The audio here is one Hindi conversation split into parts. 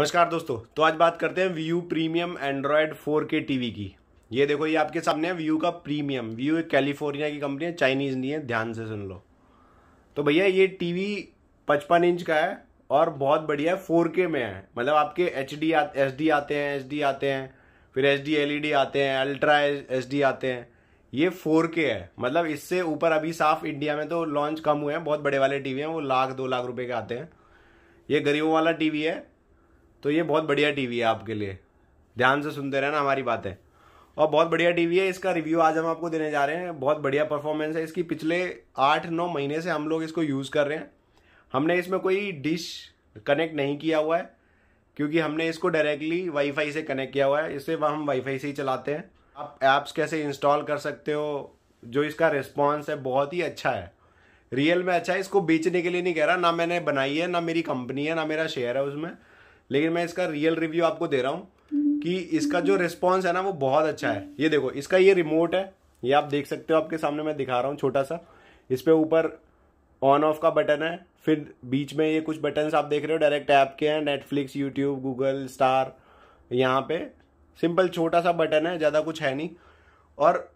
नमस्कार दोस्तों तो आज बात करते हैं view premium Android 4K TV की ये देखो ये आपके सामने है व्यू का प्रीमियम व्यू एक कैलिफोर्निया की कंपनी है चाइनीज़ नहीं है ध्यान से सुन लो तो भैया ये टीवी पचपन इंच का है और बहुत बढ़िया है 4K में है मतलब आपके एच डी एस डी आते हैं एच डी आते हैं फिर H D L E D आते हैं अल्ट्रा एच डी आते हैं ये 4K है मतलब इससे ऊपर अभी साफ इंडिया में तो लॉन्च कम हुए हैं बहुत बड़े वाले टीवी हैं वो लाख दो लाख रुपए के आते हैं ये गरीबों वाला टीवी है तो ये बहुत बढ़िया टीवी है आपके लिए ध्यान से सुनते रहना हमारी बातें और बहुत बढ़िया टीवी है इसका रिव्यू आज हम आपको देने जा रहे हैं बहुत बढ़िया परफॉर्मेंस है इसकी पिछले आठ नौ महीने से हम लोग इसको यूज़ कर रहे हैं हमने इसमें कोई डिश कनेक्ट नहीं किया हुआ है क्योंकि हमने इसको डायरेक्टली वाईफाई से कनेक्ट किया हुआ है इसे हम वाईफाई से ही चलाते हैं आप ऐप्स कैसे इंस्टॉल कर सकते हो जो इसका रिस्पॉन्स है बहुत ही अच्छा है रियल में अच्छा है इसको बेचने के लिए नहीं कह रहा ना मैंने बनाई है ना मेरी कंपनी है ना मेरा शेयर है उसमें लेकिन मैं इसका रियल रिव्यू आपको दे रहा हूँ कि इसका जो रिस्पॉन्स है ना वो बहुत अच्छा है ये देखो इसका ये रिमोट है ये आप देख सकते हो आपके सामने मैं दिखा रहा हूँ छोटा सा इस पर ऊपर ऑन ऑफ का बटन है फिर बीच में ये कुछ बटन आप देख रहे हो डायरेक्ट ऐप के हैं नेटफ्लिक्स यूट्यूब गूगल स्टार यहाँ पे सिंपल छोटा सा बटन है ज़्यादा कुछ है नहीं और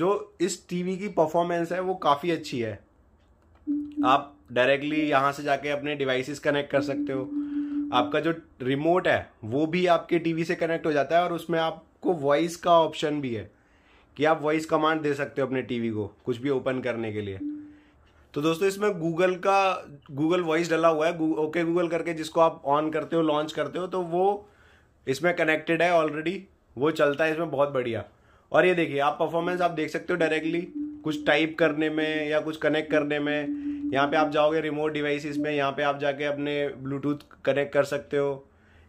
जो इस टीवी की परफॉर्मेंस है वो काफ़ी अच्छी है आप डायरेक्टली यहाँ से जाके अपने डिवाइसेस कनेक्ट कर सकते हो आपका जो रिमोट है वो भी आपके टीवी से कनेक्ट हो जाता है और उसमें आपको वॉइस का ऑप्शन भी है कि आप वॉइस कमांड दे सकते हो अपने टीवी को कुछ भी ओपन करने के लिए तो दोस्तों इसमें गूगल का गूगल वॉइस डला हुआ है ओके गूगल करके जिसको आप ऑन करते हो लॉन्च करते हो तो वो इसमें कनेक्टेड है ऑलरेडी वो चलता है इसमें बहुत बढ़िया और ये देखिए आप परफॉर्मेंस आप देख सकते हो डायरेक्टली कुछ टाइप करने में या कुछ कनेक्ट करने में यहाँ पे आप जाओगे रिमोट डिवाइसेस में यहाँ पे आप जाके अपने ब्लूटूथ कनेक्ट कर सकते हो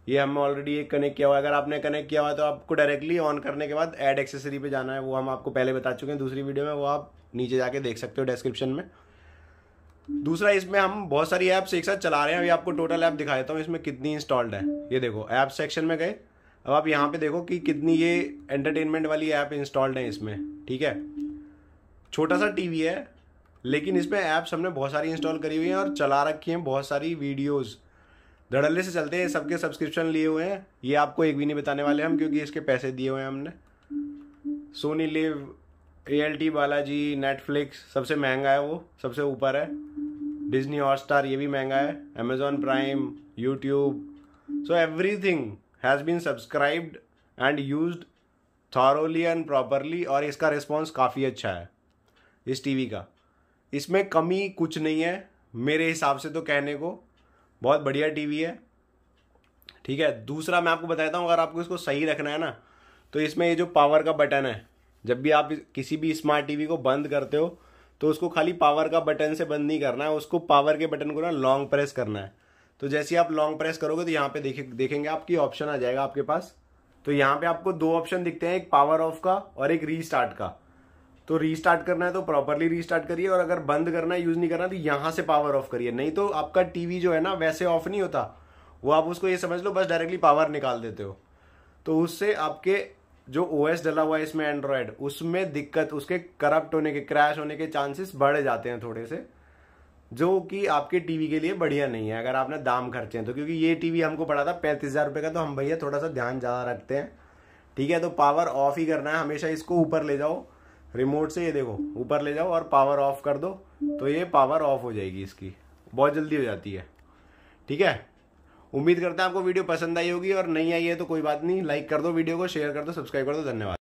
ये हमने ऑलरेडी एक कनेक्ट किया हुआ है अगर आपने कनेक्ट किया हुआ है तो आपको डायरेक्टली ऑन करने के बाद ऐड एक्सेसरी पे जाना है वो हम आपको पहले बता चुके हैं दूसरी वीडियो में वो आप नीचे जाके देख सकते हो डिस्क्रिप्शन में दूसरा इसमें हम बहुत सारी ऐप्स एक साथ चला रहे हैं अभी आपको टोटल ऐप दिखा देता हूँ इसमें कितनी इंस्टॉल्ड है ये देखो ऐप सेक्शन में गए अब आप यहाँ पे देखो कि कितनी ये एंटरटेनमेंट वाली ऐप इंस्टॉल्ड है इसमें ठीक है छोटा सा टीवी है लेकिन इस पर ऐप्स हमने बहुत सारी इंस्टॉल करी हुई हैं और चला रखी हैं बहुत सारी वीडियोज़ धड़ल्ले से चलते हैं सबके सब्सक्रिप्शन लिए हुए हैं ये आपको एक भी नहीं बताने वाले हम क्योंकि इसके पैसे दिए हुए हैं हमने Sony LIV A L T Balaji Netflix सबसे महंगा है वो सबसे ऊपर है हॉट हॉटस्टार ये भी महंगा है Amazon Prime YouTube so everything has been subscribed and use thoroughly and properly और इसका रिस्पॉन्स काफ़ी अच्छा है इस टी वी का इसमें कमी कुछ नहीं है मेरे हिसाब से तो कहने को बहुत बढ़िया टीवी है ठीक है दूसरा मैं आपको बताता हूँ अगर आपको इसको सही रखना है ना तो इसमें ये जो पावर का बटन है जब भी आप किसी भी स्मार्ट टीवी को बंद करते हो तो उसको खाली पावर का बटन से बंद नहीं करना है उसको पावर के बटन को ना लॉन्ग प्रेस करना है तो जैसे आप लॉन्ग प्रेस करोगे तो यहाँ पे देखे देखेंगे आपकी ऑप्शन आ जाएगा आपके पास तो यहाँ पे आपको दो ऑप्शन दिखते हैं एक पावर ऑफ का और एक रीस्टार्ट का तो रीस्टार्ट करना है तो प्रॉपरली रीस्टार्ट करिए और अगर बंद करना है यूज़ नहीं करना तो यहाँ से पावर ऑफ करिए नहीं तो आपका टीवी जो है ना वैसे ऑफ नहीं होता वो आप उसको ये समझ लो बस डायरेक्टली पावर निकाल देते हो तो उससे आपके जो ओ एस डला हुआ है इसमें एंड्रॉयड उसमें दिक्कत उसके करप्ट होने के क्रैश होने के चांसेस बढ़ जाते हैं थोड़े से जो कि आपके टीवी के लिए बढ़िया नहीं है अगर आपने दाम खर्चे हैं तो क्योंकि ये टीवी हमको पड़ा था पैंतीस हज़ार रुपये का तो हम भैया थोड़ा सा ध्यान ज़्यादा रखते हैं ठीक है तो पावर ऑफ ही करना है हमेशा इसको ऊपर ले जाओ रिमोट से ये देखो ऊपर ले जाओ और पावर ऑफ कर दो तो ये पावर ऑफ हो जाएगी इसकी बहुत जल्दी हो जाती है ठीक है उम्मीद करता है आपको वीडियो पसंद आई होगी और नहीं आई है तो कोई बात नहीं लाइक कर दो वीडियो को शेयर कर दो सब्सक्राइब कर दो धन्यवाद